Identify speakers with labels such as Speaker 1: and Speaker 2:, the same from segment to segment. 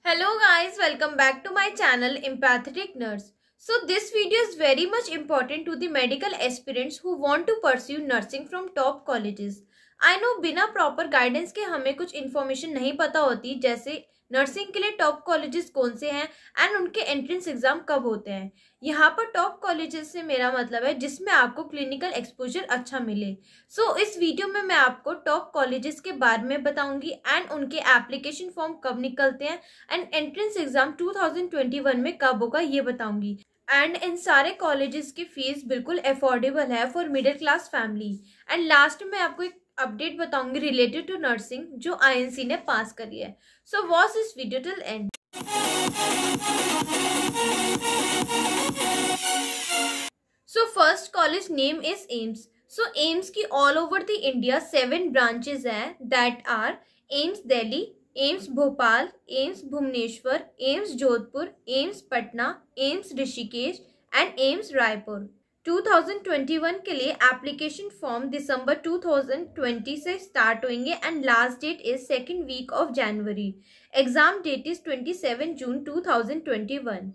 Speaker 1: Hello guys, welcome back to my channel Empathetic Nurse. So this video is very much important to the medical aspirants who want to pursue nursing from top colleges. I know बिना proper guidance के हमें कुछ information नहीं पता होती जैसे nursing के लिए टॉप कॉलेजेस कौन से हैं एंड उनके एंट्रेंस एग्ज़ाम कब होते हैं यहाँ पर टॉप कॉलेजेस से मेरा मतलब है जिसमें आपको क्लिनिकल एक्सपोजर अच्छा मिले सो so, इस वीडियो में मैं आपको टॉप कॉलेजेस के बारे में बताऊंगी एंड उनके एप्लीकेशन फॉर्म कब निकलते हैं एंड एंट्रेंस एग्ज़ाम टू में कब होगा ये बताऊंगी एंड इन सारे कॉलेजेस की फ़ीस बिल्कुल अफोर्डेबल है for middle class family and last में आपको एक अपडेट बताऊंगी रिलेटेड टू नर्सिंग जो आईएनसी ने पास करी है सो वॉच इस video till end so first college name is AIIMS so AIIMS की all over the India seven branches हैं that are AIIMS Delhi AIIMS Bhopal AIIMS Bhubaneswar AIIMS Jodhpur AIIMS Patna AIIMS Rishikesh and AIIMS Raipur 2021 के लिए एप्लीकेशन फॉर्म दिसंबर 2020 से स्टार्ट होंगे and last date is second week of January exam date is 27 June 2021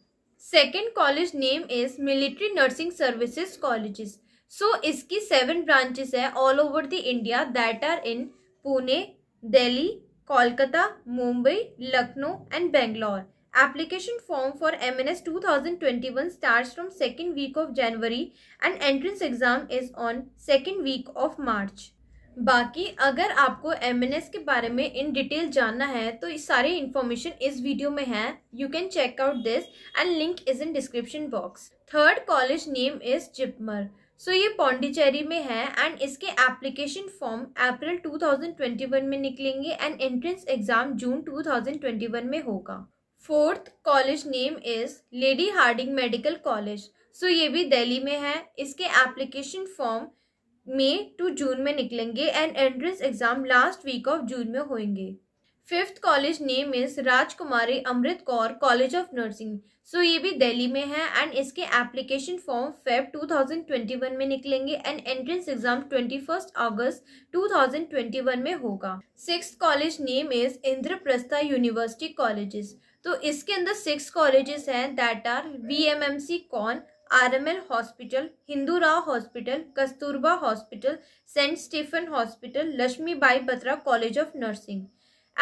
Speaker 1: second college name is military nursing services colleges so इसकी seven branches है all over the India that are in Pune Delhi Kolkata Mumbai Lucknow and Bangalore application form for MNS 2021 starts from second week of January and entrance exam is on second week of March. बाकी अगर आपको M N S के बारे में in detail जानना है तो इस सारी इन्फॉर्मेशन इस वीडियो में है you can check out this and link is in description box third college name is JIPMER so ये पौंडीचेरी में है एंड इसके एप्लीकेशन फॉर्म अप्रैल 2021 में निकलेंगे एंड एंट्रेंस एग्ज़ाम जून 2021 में होगा fourth college name is lady Hardinge medical college so ये भी दिल्ली में है इसके एप्लीकेशन फॉर्म मई टू जून में निकलेंगे and entrance exam last week of June में होंगे fifth college name is Rajkumari Amrit Kaur college of nursing so ये भी दिल्ली में है एंड इसके एप्लीकेशन फॉर्म फेब 2021 में निकलेंगे एंड एंट्रेंस एग्जाम 21 अगस्त 2021 में होगा six college name is Indraprastha university colleges तो इसके अंदर सिक्स कॉलेजेस हैं that are V M M C कॉन RML hospital Hindu Rao hospital Kasturba hospital saint Stephen hospital Lakshmi Bai Batra college of nursing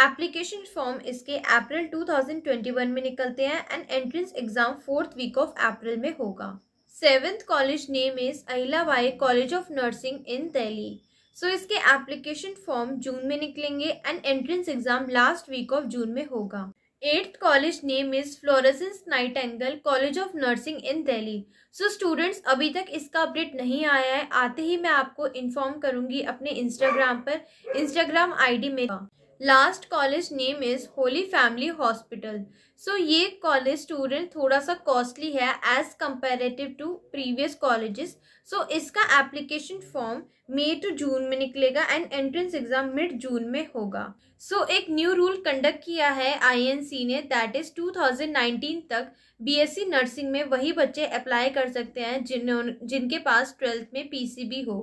Speaker 1: application form इसके अप्रैल 2021 में निकलते हैं and entrance exam fourth week of April में होगा seventh college name is Ahilya Bai college of nursing in Delhi so इसके application form June में निकलेंगे and entrance exam last week of June में होगा eighth college name is night Nightingale College of Nursing in Delhi. So students अभी तक इसका update नहीं आया है आते ही मैं आपको इन्फॉर्म करूंगी अपने इंस्टाग्राम पर इंस्टाग्राम आईडी में last college name is holy family hospital so so, ये कॉलेज स्टूडेंट थोड़ा सा कॉस्टली है as comparative to previous colleges so इसका एप्लीकेशन फॉर्म मई टू जून में निकलेगा and entrance exam mid June में होगा सो so, एक न्यू रूल कंडक्ट किया है आईएनसी ने दैट इज़ 2019 तक बीएससी नर्सिंग e में वही बच्चे अप्लाई कर सकते हैं जिन्होंने जिनके पास ट्वेल्थ में पीसीबी हो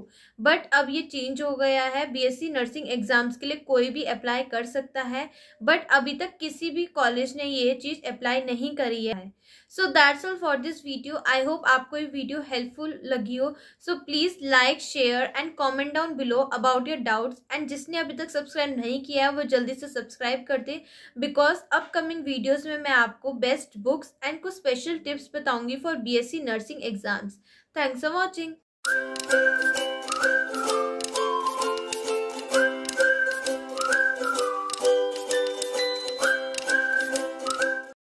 Speaker 1: बट अब ये चेंज हो गया है बीएससी नर्सिंग एग्ज़ाम्स के लिए कोई भी अप्लाई कर सकता है बट अभी तक किसी भी कॉलेज ने ये चीज़ चीज़ अप्लाई नहीं करी है so that's all for this video I hope आपको ये वीडियो हेल्पफुल लगी हो so please like share and comment down below about your doubts and जिसने अभी तक सब्सक्राइब नहीं किया है वो जल्दी से सब्सक्राइब कर दे बिकॉज अपकमिंग वीडियोज़ में मैं आपको बेस्ट बुक्स एंड कुछ स्पेशल टिप्स बताऊँगी for B nursing exams thanks for watching